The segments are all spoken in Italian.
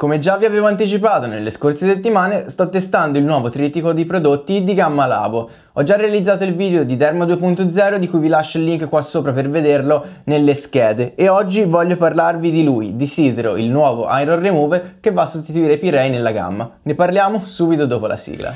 Come già vi avevo anticipato nelle scorse settimane, sto testando il nuovo trittico di prodotti di Gamma Labo. Ho già realizzato il video di Derma 2.0 di cui vi lascio il link qua sopra per vederlo nelle schede e oggi voglio parlarvi di lui, di Sidro, il nuovo Iron Remover che va a sostituire Pirei nella gamma. Ne parliamo subito dopo la sigla.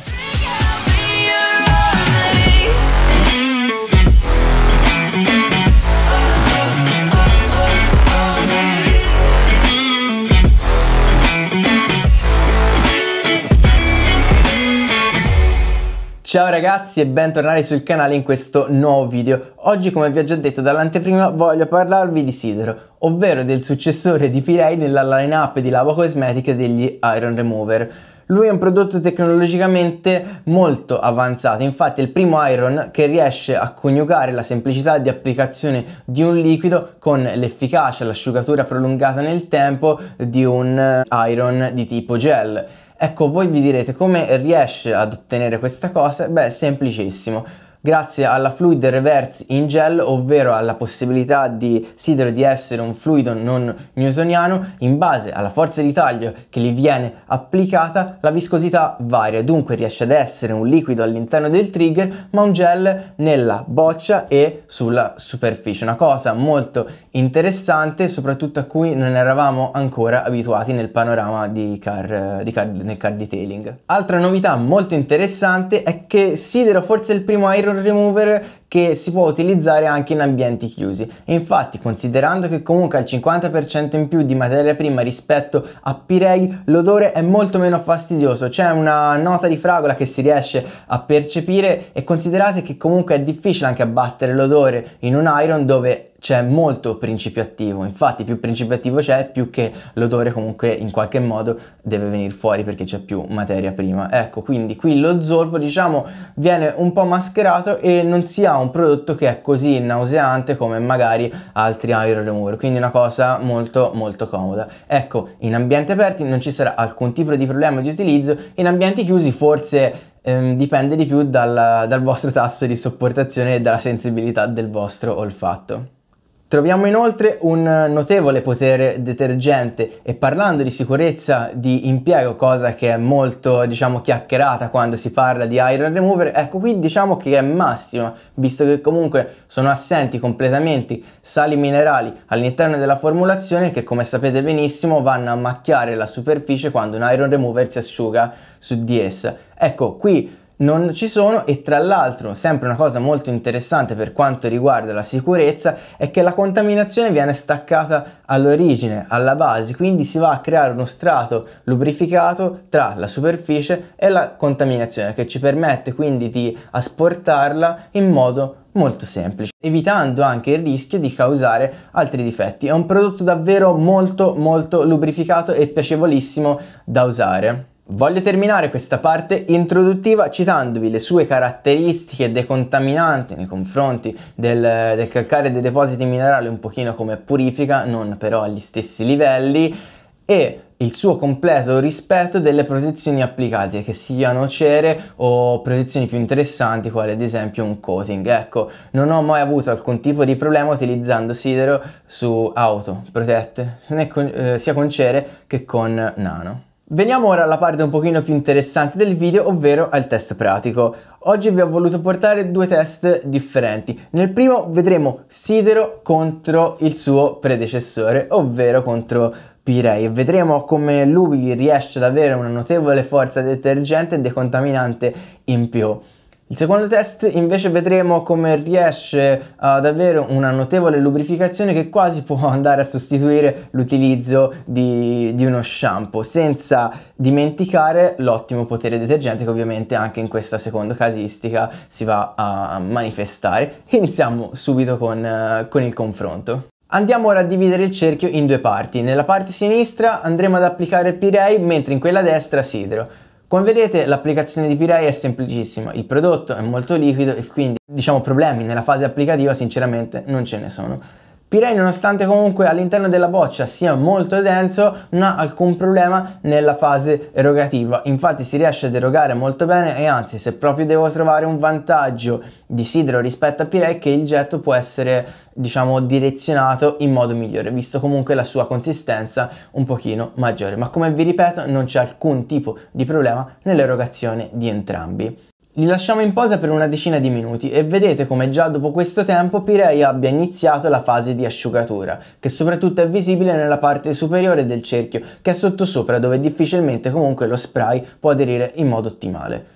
Ciao ragazzi e bentornati sul canale in questo nuovo video. Oggi come vi ho già detto dall'anteprima voglio parlarvi di Sidero, ovvero del successore di Pirelli nella line up di Lava cosmetica degli Iron Remover. Lui è un prodotto tecnologicamente molto avanzato, infatti è il primo iron che riesce a coniugare la semplicità di applicazione di un liquido con l'efficacia, l'asciugatura prolungata nel tempo di un eh, iron di tipo gel Ecco, voi vi direte come riesce ad ottenere questa cosa? Beh, semplicissimo grazie alla fluid reverse in gel, ovvero alla possibilità di Sidero di essere un fluido non newtoniano, in base alla forza di taglio che gli viene applicata, la viscosità varia, dunque riesce ad essere un liquido all'interno del trigger, ma un gel nella boccia e sulla superficie. Una cosa molto interessante, soprattutto a cui non eravamo ancora abituati nel panorama di car, di car, nel car detailing. Altra novità molto interessante è che Sidero forse è il primo Iron remover che si può utilizzare anche in ambienti chiusi. Infatti, considerando che comunque ha il 50% in più di materia prima rispetto a Pirelli, l'odore è molto meno fastidioso, c'è una nota di fragola che si riesce a percepire e considerate che comunque è difficile anche abbattere l'odore in un iron dove c'è molto principio attivo, infatti più principio attivo c'è, più che l'odore comunque in qualche modo deve venire fuori perché c'è più materia prima. Ecco, quindi qui lo zolfo diciamo viene un po' mascherato e non si ha un un prodotto che è così nauseante come magari altri iron remover, quindi una cosa molto molto comoda. Ecco, in ambienti aperti non ci sarà alcun tipo di problema di utilizzo, in ambienti chiusi forse Ehm, dipende di più dal, dal vostro tasso di sopportazione e dalla sensibilità del vostro olfatto. Troviamo inoltre un notevole potere detergente e parlando di sicurezza di impiego, cosa che è molto diciamo chiacchierata quando si parla di iron remover, ecco qui diciamo che è massima, visto che comunque sono assenti completamente sali minerali all'interno della formulazione che come sapete benissimo vanno a macchiare la superficie quando un iron remover si asciuga su di essa. Ecco qui non ci sono e tra l'altro sempre una cosa molto interessante per quanto riguarda la sicurezza è che la contaminazione viene staccata all'origine, alla base, quindi si va a creare uno strato lubrificato tra la superficie e la contaminazione che ci permette quindi di asportarla in modo molto semplice, evitando anche il rischio di causare altri difetti. È un prodotto davvero molto molto lubrificato e piacevolissimo da usare. Voglio terminare questa parte introduttiva citandovi le sue caratteristiche decontaminanti nei confronti del, del calcare dei depositi minerali un pochino come purifica, non però agli stessi livelli, e il suo completo rispetto delle protezioni applicate, che siano cere o protezioni più interessanti, quale ad esempio un coating. Ecco, non ho mai avuto alcun tipo di problema utilizzando sidero su auto protette, con, eh, sia con cere che con nano. Veniamo ora alla parte un pochino più interessante del video, ovvero al test pratico. Oggi vi ho voluto portare due test differenti. Nel primo vedremo Sidero contro il suo predecessore, ovvero contro Pirei e vedremo come lui riesce ad avere una notevole forza detergente e decontaminante in più. Il secondo test invece vedremo come riesce ad avere una notevole lubrificazione che quasi può andare a sostituire l'utilizzo di, di, uno shampoo senza dimenticare l'ottimo potere detergente che ovviamente anche in questa seconda casistica si va a manifestare. Iniziamo subito con, eh, con il confronto. Andiamo ora a dividere il cerchio in due parti. Nella parte sinistra andremo ad applicare Pirei mentre in quella destra Sidro. Come vedete l'applicazione di Pirai è semplicissima, il prodotto è molto liquido e quindi diciamo problemi nella fase applicativa sinceramente non ce ne sono. Pirelli nonostante comunque all'interno della boccia sia molto denso non ha alcun problema nella fase erogativa infatti si riesce ad erogare molto bene e anzi se proprio devo trovare un vantaggio di Sidro rispetto a Pirelli che il getto può essere diciamo direzionato in modo migliore visto comunque la sua consistenza un pochino maggiore ma come vi ripeto non c'è alcun tipo di problema nell'erogazione di entrambi li lasciamo in posa per una decina di minuti e vedete come già dopo questo tempo Pirei abbia iniziato la fase di asciugatura, che soprattutto è visibile nella parte superiore del cerchio, che è sottosopra dove difficilmente comunque lo spray può aderire in modo ottimale.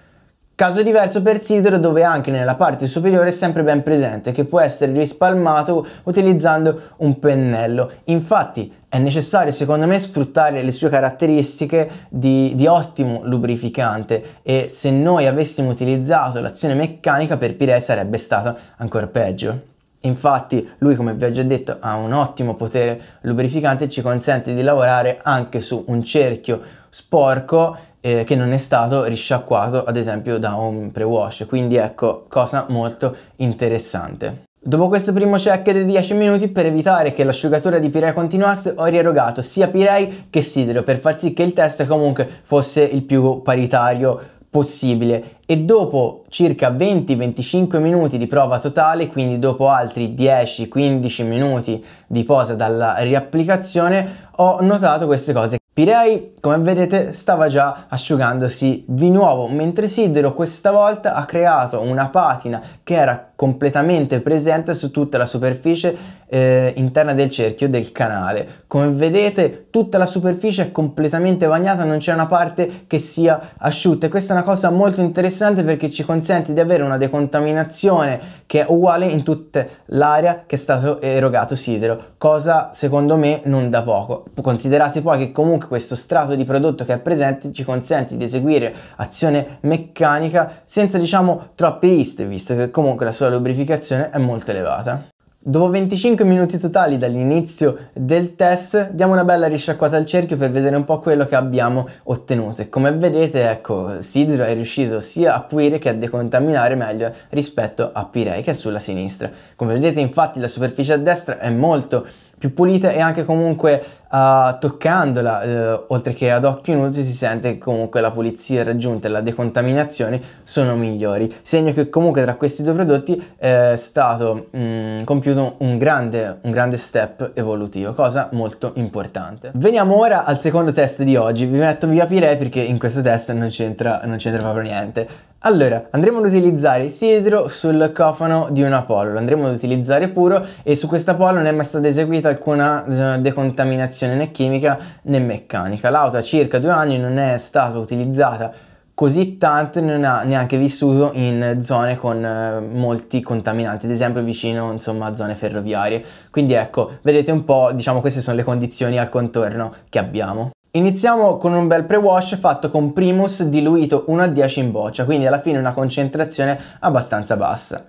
Caso diverso per sidro dove anche nella parte superiore è sempre ben presente che può essere rispalmato utilizzando un pennello. Infatti è necessario secondo me sfruttare le sue caratteristiche di, di ottimo lubrificante e se noi avessimo utilizzato l'azione meccanica per Pirelli sarebbe stata ancora peggio. Infatti lui come vi ho già detto ha un ottimo potere lubrificante e ci consente di lavorare anche su un cerchio sporco eh, che non è stato risciacquato ad esempio da un pre-wash, quindi ecco cosa molto interessante. Dopo questo primo check di 10 minuti, per evitare che l'asciugatura di Pirei continuasse, ho rierogato sia Pirei che Sidero per far sì che il test comunque fosse il più paritario possibile e dopo circa 20-25 minuti di prova totale, quindi dopo altri 10-15 minuti di posa dalla riapplicazione, ho notato queste cose Pirei, come vedete, stava già asciugandosi di nuovo, mentre Sidero questa volta ha creato una patina che era completamente presente su tutta la superficie eh, interna del cerchio del canale. Come vedete tutta la superficie è completamente bagnata, non c'è una parte che sia asciutta e questa è una cosa molto interessante perché ci consente di avere una decontaminazione che è uguale in tutta l'area che è stato erogato sidero, cosa secondo me non da poco. Considerate poi che comunque questo strato di prodotto che è presente ci consente di eseguire azione meccanica senza diciamo troppe iste, visto che comunque la sua sua lubrificazione è molto elevata. Dopo 25 minuti totali dall'inizio del test diamo una bella risciacquata al cerchio per vedere un po' quello che abbiamo ottenuto e come vedete ecco Sidro è riuscito sia a pulire che a decontaminare meglio rispetto a Pirei che è sulla sinistra. Come vedete infatti la superficie a destra è molto più pulita e anche comunque uh, toccandola, uh, oltre che ad occhio nudo, si sente che comunque la pulizia raggiunta e la decontaminazione sono migliori. Segno che comunque tra questi due prodotti eh, è stato mh, mm, compiuto un grande, un grande step evolutivo, cosa molto importante. Veniamo ora al secondo test di oggi, vi metto via Pirei perché in questo test non c'entra, non c'entra proprio niente. Allora, andremo ad utilizzare il sidro sul cofano di un Apollo, lo andremo ad utilizzare puro e su questa Apollo non è mai stata eseguita alcuna eh, decontaminazione né chimica né meccanica. L'auto ha circa due anni, non è stata utilizzata così tanto e non ha neanche vissuto in zone con eh, molti contaminanti, ad esempio vicino insomma, a zone ferroviarie. Quindi ecco, vedete un po', diciamo queste sono le condizioni al contorno che abbiamo. Iniziamo con un bel pre-wash fatto con Primus diluito 1 a 10 in boccia, quindi alla fine una concentrazione abbastanza bassa.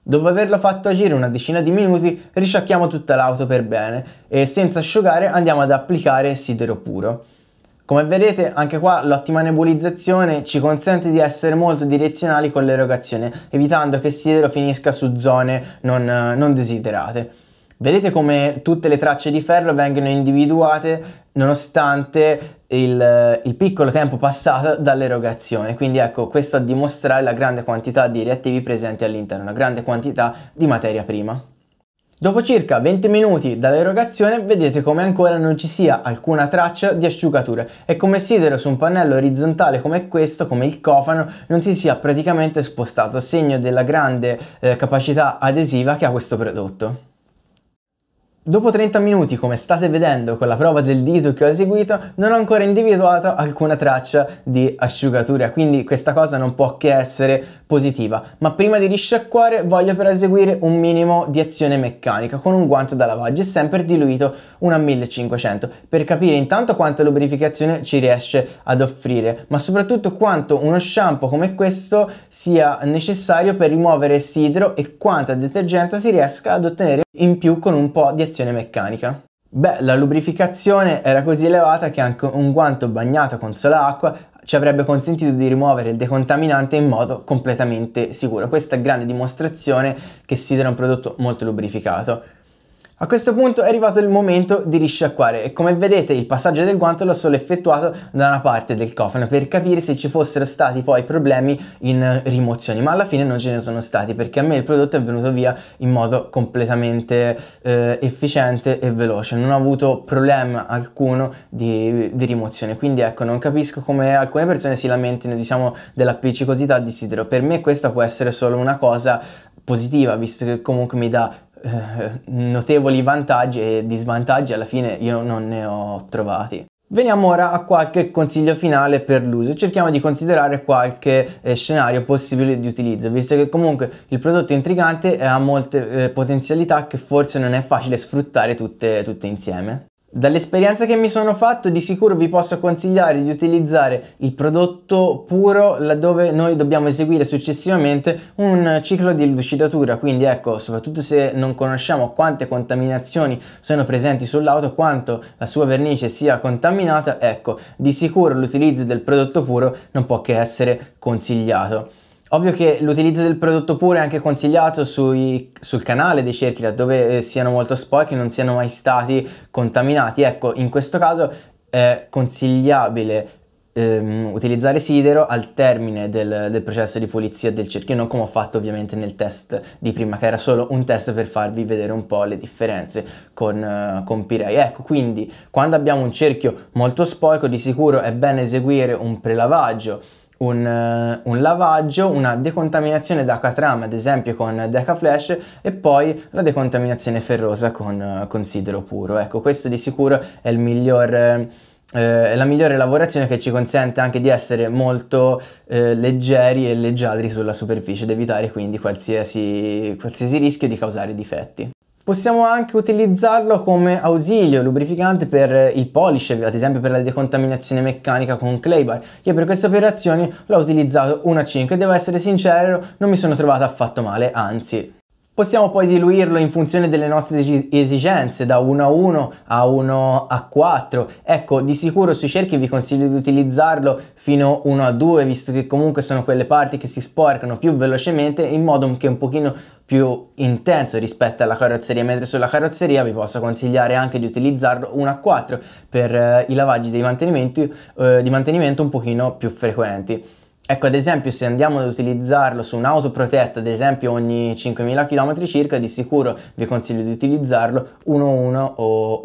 Dopo averlo fatto agire una decina di minuti risciacchiamo tutta l'auto per bene e senza asciugare andiamo ad applicare sidero puro. Come vedete anche qua l'ottima nebulizzazione ci consente di essere molto direzionali con l'erogazione evitando che il sidero finisca su zone non, non desiderate. Vedete come tutte le tracce di ferro vengono individuate nonostante il, il, piccolo tempo passato dall'erogazione. Quindi ecco, questo a dimostrare la grande quantità di reattivi presenti all'interno, una grande quantità di materia prima. Dopo circa 20 minuti dall'erogazione vedete come ancora non ci sia alcuna traccia di asciugature e come sidero su un pannello orizzontale come questo, come il cofano, non si sia praticamente spostato, segno della grande eh, capacità adesiva che ha questo prodotto. Dopo 30 minuti, come state vedendo con la prova del dito che ho eseguito, non ho ancora individuato alcuna traccia di asciugatura, quindi questa cosa non può che essere positiva, ma prima di risciacquare voglio però eseguire un minimo di azione meccanica con un guanto da lavaggio e sempre diluito una 1500 per capire intanto quanta lubrificazione ci riesce ad offrire, ma soprattutto quanto uno shampoo come questo sia necessario per rimuovere sidro e quanta detergenza si riesca ad ottenere in più con un po' di azione meccanica. Beh, la lubrificazione era così elevata che anche un guanto bagnato con sola acqua ci avrebbe consentito di rimuovere il decontaminante in modo completamente sicuro. Questa è grande dimostrazione che si considera un prodotto molto lubrificato. A questo punto è arrivato il momento di risciacquare e come vedete il passaggio del guanto l'ho solo effettuato da una parte del cofano per capire se ci fossero stati poi problemi in rimozioni ma alla fine non ce ne sono stati perché a me il prodotto è venuto via in modo completamente eh, efficiente e veloce non ho avuto problema alcuno di, di, rimozione quindi ecco non capisco come alcune persone si lamentino diciamo dell'appiccicosità di sidro per me questa può essere solo una cosa positiva visto che comunque mi dà eh, notevoli vantaggi e di svantaggi alla fine io non ne ho trovati. Veniamo ora a qualche consiglio finale per l'uso. Cerchiamo di considerare qualche eh, scenario possibile di utilizzo, visto che comunque il prodotto è intrigante e ha molte eh, potenzialità che forse non è facile sfruttare tutte, tutte insieme. Dall'esperienza che mi sono fatto di sicuro vi posso consigliare di utilizzare il prodotto puro laddove noi dobbiamo eseguire successivamente un ciclo di lucidatura, quindi ecco, soprattutto se non conosciamo quante contaminazioni sono presenti sull'auto, quanto la sua vernice sia contaminata, ecco, di sicuro l'utilizzo del prodotto puro non può che essere consigliato. Ovvio che l'utilizzo del prodotto puro è anche consigliato sui, sul canale dei cerchi, laddove eh, siano molto sporchi, e non siano mai stati contaminati. Ecco, in questo caso è consigliabile ehm, utilizzare sidero al termine del, del, processo di pulizia del cerchio, non come ho fatto ovviamente nel test di prima, che era solo un test per farvi vedere un po' le differenze con, eh, con Pirei. Ecco, quindi quando abbiamo un cerchio molto sporco, di sicuro è bene eseguire un prelavaggio un, un, lavaggio, una decontaminazione da ad esempio con decaflash e poi la decontaminazione ferrosa con, con sidro puro. Ecco, questo di sicuro è miglior, eh, la migliore lavorazione che ci consente anche di essere molto eh, leggeri e leggiadri sulla superficie ed evitare quindi qualsiasi, qualsiasi rischio di causare difetti. Possiamo anche utilizzarlo come ausilio lubrificante per il polish, ad esempio per la decontaminazione meccanica con clay bar. Io per queste operazioni l'ho utilizzato 1 a 5 e devo essere sincero, non mi sono trovato affatto male, anzi Possiamo poi diluirlo in funzione delle nostre esigenze, da 1 a 1 a 1 a 4. Ecco, di sicuro sui cerchi vi consiglio di utilizzarlo fino a 1 a 2, visto che comunque sono quelle parti che si sporcano più velocemente in modo che un pochino più intenso rispetto alla carrozzeria, mentre sulla carrozzeria vi posso consigliare anche di utilizzarlo 1 a 4 per eh, i lavaggi di mantenimento, eh, di mantenimento un pochino più frequenti. Ecco, ad esempio, se andiamo ad utilizzarlo su un'auto protetta, ad esempio ogni 5.000 km circa, di sicuro vi consiglio di utilizzarlo 1-1 o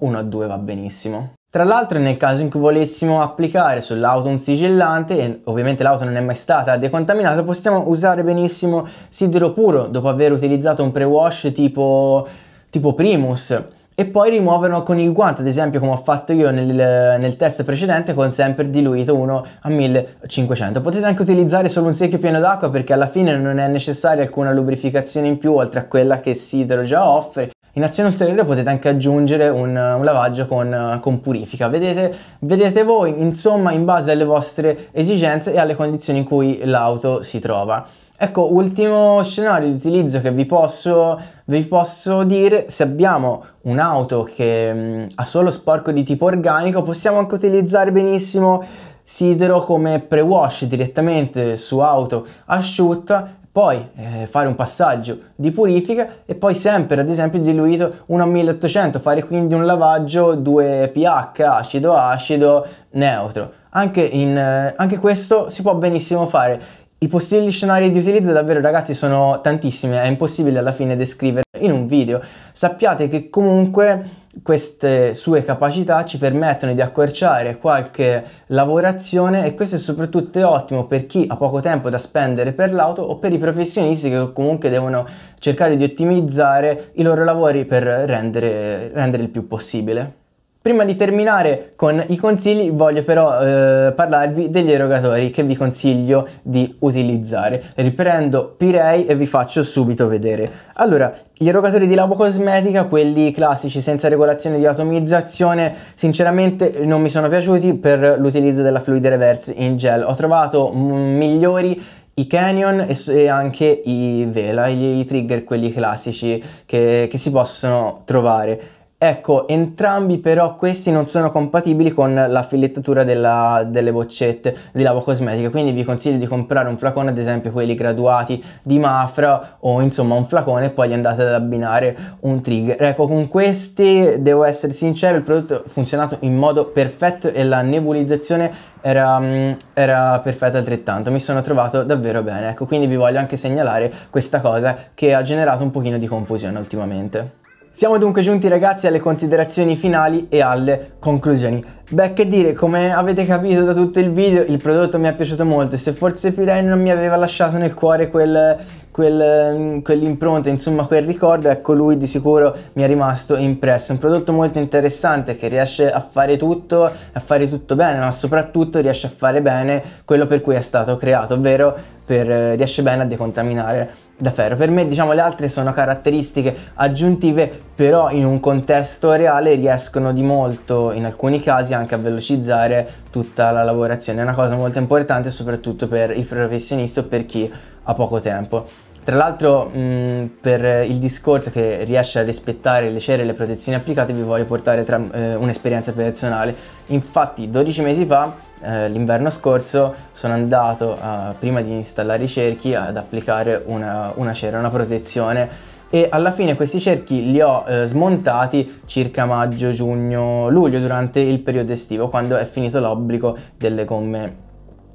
1-2 va benissimo. Tra l'altro nel caso in cui volessimo applicare sull'auto un sigillante, e ovviamente l'auto non è mai stata decontaminata, possiamo usare benissimo sidero puro dopo aver utilizzato un pre-wash tipo, tipo Primus e poi rimuovono con il guanto, ad esempio come ho fatto io nel, nel test precedente con sempre diluito 1 a 1500. Potete anche utilizzare solo un secchio pieno d'acqua perché alla fine non è necessaria alcuna lubrificazione in più oltre a quella che Sidro già offre. In azione ulteriore potete anche aggiungere un, un lavaggio con, con purifica, vedete, vedete voi insomma in base alle vostre esigenze e alle condizioni in cui l'auto si trova. Ecco, ultimo scenario di utilizzo che vi posso vi posso dire se abbiamo un'auto che mh, mm, ha solo sporco di tipo organico possiamo anche utilizzare benissimo sidero come pre-wash direttamente su auto asciutta poi eh, fare un passaggio di purifica e poi sempre ad esempio diluito 1 a 1800 fare quindi un lavaggio 2 pH acido acido neutro anche, in, eh, anche questo si può benissimo fare i possibili scenari di utilizzo davvero ragazzi sono tantissimi, è impossibile alla fine descrivere in un video. Sappiate che comunque queste sue capacità ci permettono di accorciare qualche lavorazione e questo è soprattutto ottimo per chi ha poco tempo da spendere per l'auto o per i professionisti che comunque devono cercare di ottimizzare i loro lavori per rendere, rendere il più possibile. Prima di terminare con i consigli voglio però eh, parlarvi degli erogatori che vi consiglio di utilizzare. Riprendo Pirei e vi faccio subito vedere. Allora, gli erogatori di Labo Cosmetica, quelli classici senza regolazione di atomizzazione, sinceramente non mi sono piaciuti per l'utilizzo della Fluid Reverse in gel. Ho trovato mm, migliori i Canyon e, anche i Vela, i, trigger quelli classici che, che si possono trovare. Ecco, entrambi però questi non sono compatibili con la filettatura della, delle boccette di lavo cosmetica, quindi vi consiglio di comprare un flacone, ad esempio quelli graduati di Mafra o insomma un flacone e poi gli andate ad abbinare un trigger. Ecco, con questi devo essere sincero, il prodotto ha funzionato in modo perfetto e la nebulizzazione era, mm, era, perfetta altrettanto, mi sono trovato davvero bene, ecco, quindi vi voglio anche segnalare questa cosa che ha generato un pochino di confusione ultimamente. Siamo dunque giunti ragazzi alle considerazioni finali e alle conclusioni. Beh che dire, come avete capito da tutto il video il prodotto mi è piaciuto molto e se forse Pirelli non mi aveva lasciato nel cuore quel, quel, quell'impronta, insomma quel ricordo, ecco lui di sicuro mi è rimasto impresso. Un prodotto molto interessante che riesce a fare tutto, a fare tutto bene, ma soprattutto riesce a fare bene quello per cui è stato creato, ovvero per, riesce bene a decontaminare da ferro. Per me diciamo le altre sono caratteristiche aggiuntive però in un contesto reale riescono di molto in alcuni casi anche a velocizzare tutta la lavorazione. È una cosa molto importante soprattutto per i professionisti o per chi ha poco tempo. Tra l'altro mh, mm, per il discorso che riesce a rispettare le cere e le protezioni applicate vi voglio portare tra, eh, un'esperienza personale. Infatti 12 mesi fa eh, l'inverno scorso sono andato, eh, prima di installare i cerchi, ad applicare una, una cera, una protezione e alla fine questi cerchi li ho eh, smontati circa maggio, giugno, luglio durante il periodo estivo quando è finito l'obbligo delle gomme,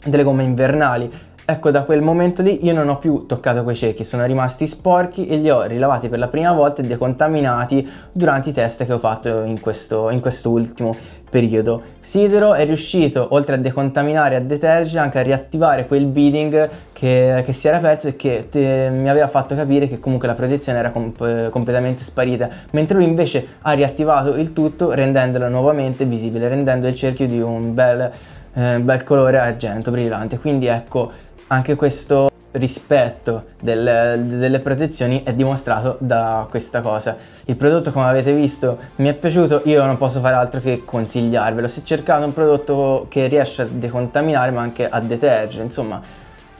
delle gomme invernali. Ecco da quel momento lì io non ho più toccato quei cerchi, sono rimasti sporchi e li ho rilavati per la prima volta e decontaminati durante i test che ho fatto in, questo, in quest'ultimo periodo. Sidero è riuscito, oltre a decontaminare e a detergere, anche a riattivare quel beading che, che si era perso e che te, mi aveva fatto capire che comunque la protezione era comp eh, completamente sparita, mentre lui invece ha riattivato il tutto rendendolo nuovamente visibile, rendendo il cerchio di un bel, eh, bel colore argento brillante. Quindi ecco, anche questo rispetto del, delle protezioni è dimostrato da questa cosa. Il prodotto come avete visto mi è piaciuto, io non posso fare altro che consigliarvelo. Se cercate un prodotto che riesce a decontaminare ma anche a detergere, insomma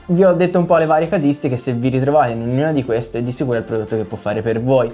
vi ho detto un po' le varie casistiche, se vi ritrovate in ognuna di queste di sicuro è il prodotto che può fare per voi.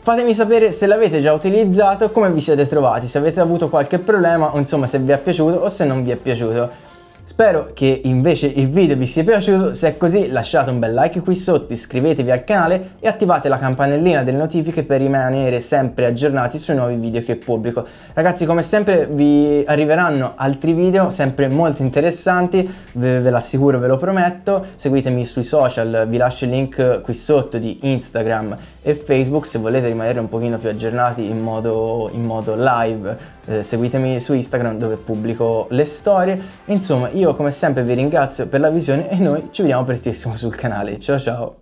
Fatemi sapere se l'avete già utilizzato, come vi siete trovati, se avete avuto qualche problema o insomma se vi è piaciuto o se non vi è piaciuto. Spero che invece il video vi sia piaciuto, se è così lasciate un bel like qui sotto, iscrivetevi al canale e attivate la campanellina delle notifiche per rimanere sempre aggiornati sui nuovi video che pubblico. Ragazzi come sempre vi arriveranno altri video sempre molto interessanti, ve, ve l'assicuro, ve lo prometto, seguitemi sui social, vi lascio il link qui sotto di Instagram e Facebook se volete rimanere un pochino più aggiornati in modo, in modo live eh, seguitemi su Instagram dove pubblico le storie insomma io come sempre vi ringrazio per la visione e noi ci vediamo prestissimo sul canale ciao ciao